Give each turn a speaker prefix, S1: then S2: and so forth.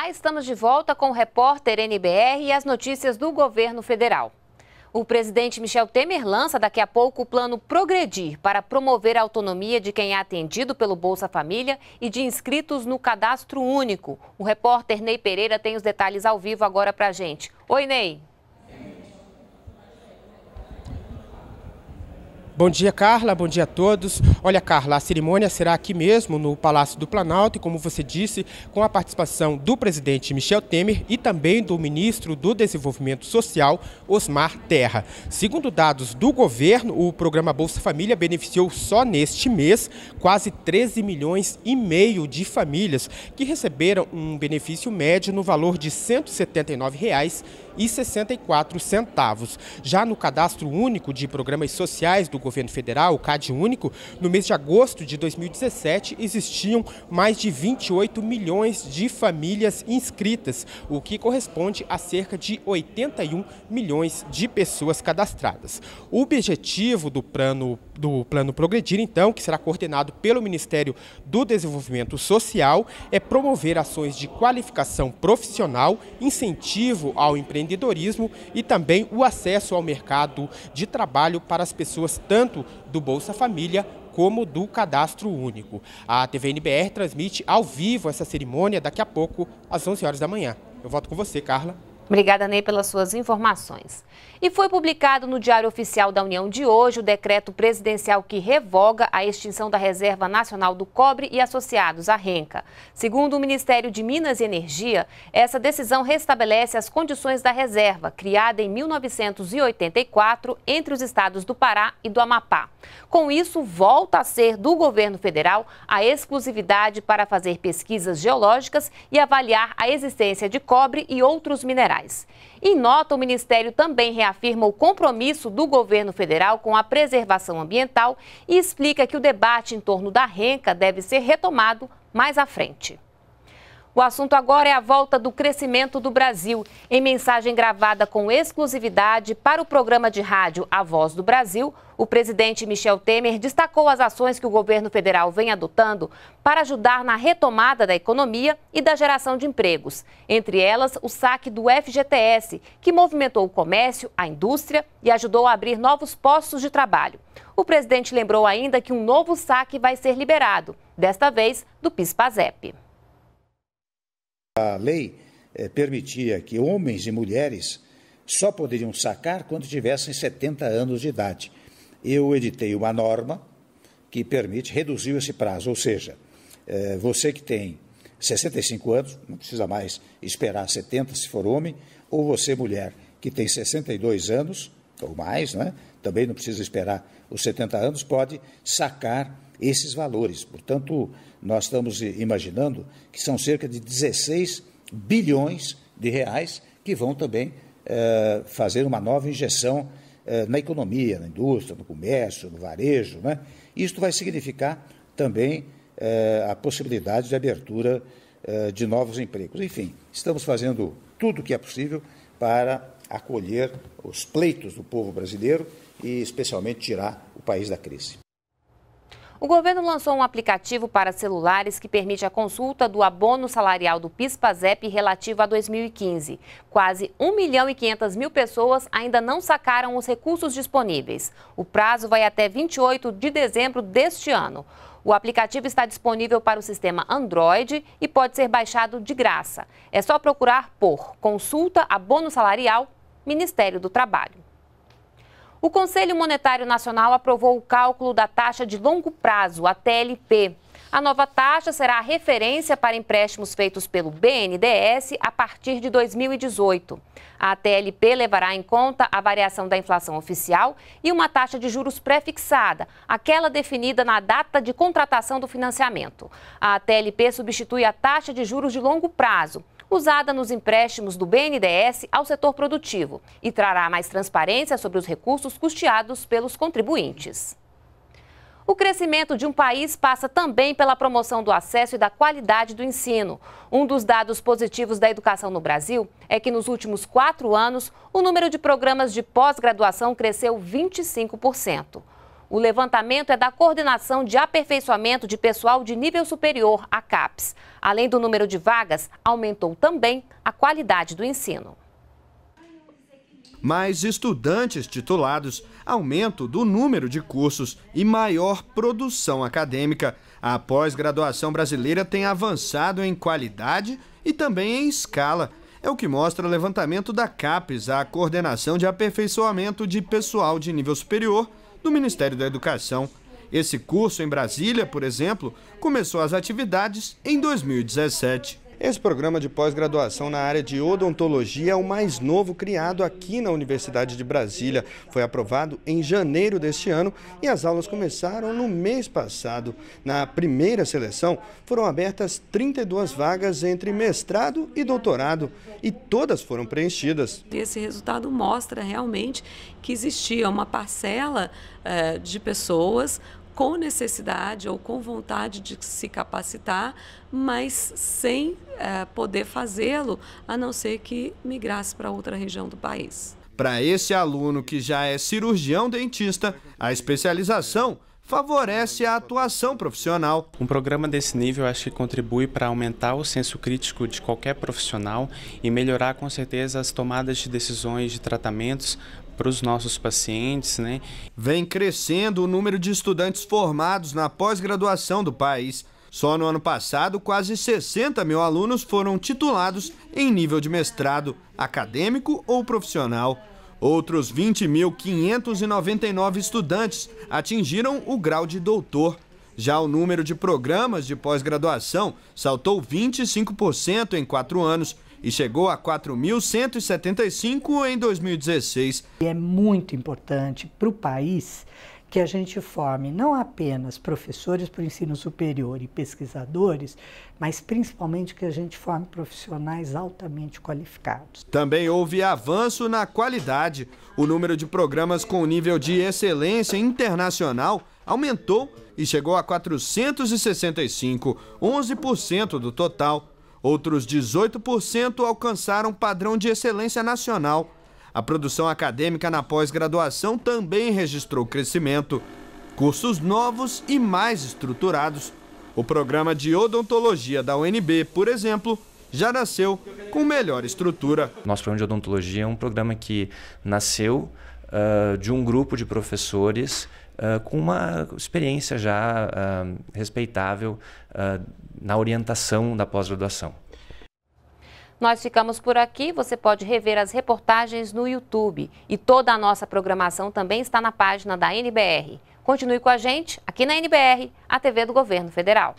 S1: Lá estamos de volta com o repórter NBR e as notícias do governo federal. O presidente Michel Temer lança daqui a pouco o plano Progredir para promover a autonomia de quem é atendido pelo Bolsa Família e de inscritos no Cadastro Único. O repórter Ney Pereira tem os detalhes ao vivo agora para a gente. Oi, Ney.
S2: Bom dia, Carla. Bom dia a todos. Olha, Carla, a cerimônia será aqui mesmo, no Palácio do Planalto, e como você disse, com a participação do presidente Michel Temer e também do ministro do Desenvolvimento Social, Osmar Terra. Segundo dados do governo, o programa Bolsa Família beneficiou só neste mês quase 13 milhões e meio de famílias que receberam um benefício médio no valor de R$ 179,00 e 64 Já no Cadastro Único de Programas Sociais do Governo Federal, o CAD Único, no mês de agosto de 2017 existiam mais de 28 milhões de famílias inscritas, o que corresponde a cerca de 81 milhões de pessoas cadastradas. O objetivo do plano do Plano Progredir, então, que será coordenado pelo Ministério do Desenvolvimento Social, é promover ações de qualificação profissional, incentivo ao empreendedorismo empreendedorismo e também o acesso ao mercado de trabalho para as pessoas tanto do Bolsa Família como do Cadastro Único. A TV NBR transmite ao vivo essa cerimônia daqui a pouco, às 11 horas da manhã. Eu volto com você, Carla.
S1: Obrigada, Ney, pelas suas informações. E foi publicado no Diário Oficial da União de hoje o decreto presidencial que revoga a extinção da Reserva Nacional do Cobre e associados a renca. Segundo o Ministério de Minas e Energia, essa decisão restabelece as condições da reserva, criada em 1984 entre os estados do Pará e do Amapá. Com isso, volta a ser do governo federal a exclusividade para fazer pesquisas geológicas e avaliar a existência de cobre e outros minerais. Em nota, o Ministério também reafirma o compromisso do governo federal com a preservação ambiental e explica que o debate em torno da renca deve ser retomado mais à frente. O assunto agora é a volta do crescimento do Brasil. Em mensagem gravada com exclusividade para o programa de rádio A Voz do Brasil, o presidente Michel Temer destacou as ações que o governo federal vem adotando para ajudar na retomada da economia e da geração de empregos. Entre elas, o saque do FGTS, que movimentou o comércio, a indústria e ajudou a abrir novos postos de trabalho. O presidente lembrou ainda que um novo saque vai ser liberado, desta vez do PIS-PASEP.
S3: A lei eh, permitia que homens e mulheres só poderiam sacar quando tivessem 70 anos de idade. Eu editei uma norma que permite, reduziu esse prazo, ou seja, eh, você que tem 65 anos, não precisa mais esperar 70 se for homem, ou você, mulher, que tem 62 anos ou mais, né, também não precisa esperar os 70 anos, pode sacar esses valores. Portanto, nós estamos imaginando que são cerca de 16 bilhões de reais que vão também eh, fazer uma nova injeção eh, na economia, na indústria, no comércio, no varejo. Né? Isto vai significar também eh, a possibilidade de abertura eh, de novos empregos. Enfim, estamos fazendo tudo o que é possível para acolher os pleitos do povo brasileiro e, especialmente, tirar o país da crise.
S1: O governo lançou um aplicativo para celulares que permite a consulta do abono salarial do PIS-PASEP relativo a 2015. Quase 1 milhão e 500 mil pessoas ainda não sacaram os recursos disponíveis. O prazo vai até 28 de dezembro deste ano. O aplicativo está disponível para o sistema Android e pode ser baixado de graça. É só procurar por Consulta Abono Salarial Ministério do Trabalho. O Conselho Monetário Nacional aprovou o cálculo da taxa de longo prazo, a TLP. A nova taxa será a referência para empréstimos feitos pelo BNDES a partir de 2018. A TLP levará em conta a variação da inflação oficial e uma taxa de juros pré-fixada, aquela definida na data de contratação do financiamento. A TLP substitui a taxa de juros de longo prazo usada nos empréstimos do BNDES ao setor produtivo e trará mais transparência sobre os recursos custeados pelos contribuintes. O crescimento de um país passa também pela promoção do acesso e da qualidade do ensino. Um dos dados positivos da educação no Brasil é que nos últimos quatro anos, o número de programas de pós-graduação cresceu 25%. O levantamento é da Coordenação de Aperfeiçoamento de Pessoal de Nível Superior, a CAPES. Além do número de vagas, aumentou também a qualidade do ensino.
S4: Mais estudantes titulados, aumento do número de cursos e maior produção acadêmica. A pós-graduação brasileira tem avançado em qualidade e também em escala. É o que mostra o levantamento da CAPES, a Coordenação de Aperfeiçoamento de Pessoal de Nível Superior, do Ministério da Educação. Esse curso em Brasília, por exemplo, começou as atividades em 2017. Esse programa de pós-graduação na área de odontologia é o mais novo criado aqui na Universidade de Brasília. Foi aprovado em janeiro deste ano e as aulas começaram no mês passado. Na primeira seleção, foram abertas 32 vagas entre mestrado e doutorado e todas foram preenchidas.
S1: Esse resultado mostra realmente que existia uma parcela eh, de pessoas com necessidade ou com vontade de se capacitar, mas sem é, poder fazê-lo, a não ser que migrasse para outra região do país.
S4: Para esse aluno que já é cirurgião dentista, a especialização favorece a atuação profissional. Um programa desse nível
S2: acho que contribui para aumentar o senso crítico de qualquer profissional e melhorar com certeza as tomadas de decisões de tratamentos para os nossos pacientes. Né? Vem
S4: crescendo o número de estudantes formados na pós-graduação do país. Só no ano passado, quase 60 mil alunos foram titulados em nível de mestrado, acadêmico ou profissional. Outros 20.599 estudantes atingiram o grau de doutor. Já o número de programas de pós-graduação saltou 25% em quatro anos e chegou a 4.175 em 2016. É muito importante para o país que a gente forme não apenas professores para o ensino superior e pesquisadores, mas principalmente que a gente forme profissionais altamente qualificados. Também houve avanço na qualidade. O número de programas com nível de excelência internacional aumentou e chegou a 465, 11% do total. Outros 18% alcançaram padrão de excelência nacional. A produção acadêmica na pós-graduação também registrou crescimento, cursos novos e mais estruturados. O programa de odontologia da UNB, por exemplo, já nasceu com melhor estrutura. Nosso programa de odontologia é um programa que nasceu uh, de um grupo de professores ah, com uma experiência já uh, respeitável uh, na orientação da pós-graduação.
S1: Nós ficamos por aqui. Você pode rever as reportagens no YouTube. E toda a nossa programação também está na página da NBR. Continue com a gente aqui na NBR, a TV do Governo Federal.